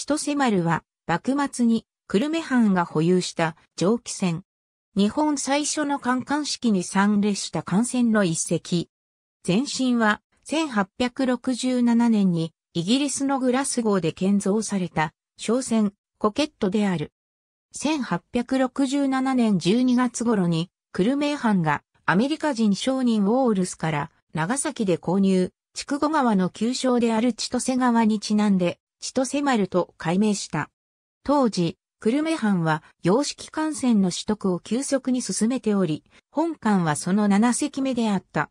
千歳丸は、幕末に、久留米藩が保有した蒸気船。日本最初の艦艦式に参列した艦船の一隻。前身は、1867年に、イギリスのグラスゴーで建造された、商船、コケットである。1867年12月頃に、久留米藩が、アメリカ人商人ウォールスから、長崎で購入、筑後川の旧称である千歳川にちなんで、千歳ると改名した。当時、久留米藩は洋式艦船の取得を急速に進めており、本艦はその7隻目であった。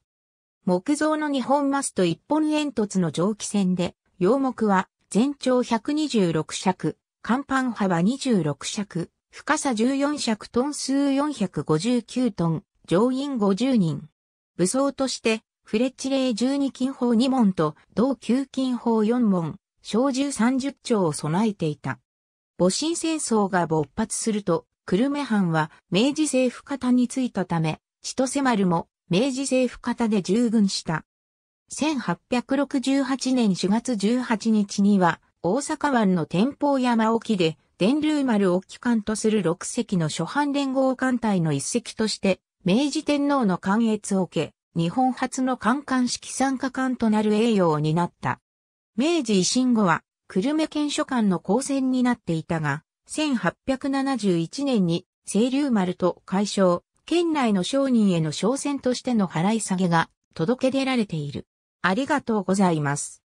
木造の日本マスト一本煙突の蒸気船で、洋木は全長126尺、甲板幅26尺、深さ14尺トン数459トン、乗員50人。武装として、フレッチレー12金砲2門と同9金砲4門、小銃30丁を備えていた。戊辰戦争が勃発すると、久留米藩は明治政府方についたため、千歳丸も明治政府方で従軍した。1868年4月18日には、大阪湾の天保山沖で、電流丸を機関とする6隻の初版連合艦隊の一隻として、明治天皇の関越を受け、日本初の艦艦式参加艦となる栄誉を担った。明治維新後は、久留米県書館の公選になっていたが、1871年に、清流丸と解消、県内の商人への商船としての払い下げが届け出られている。ありがとうございます。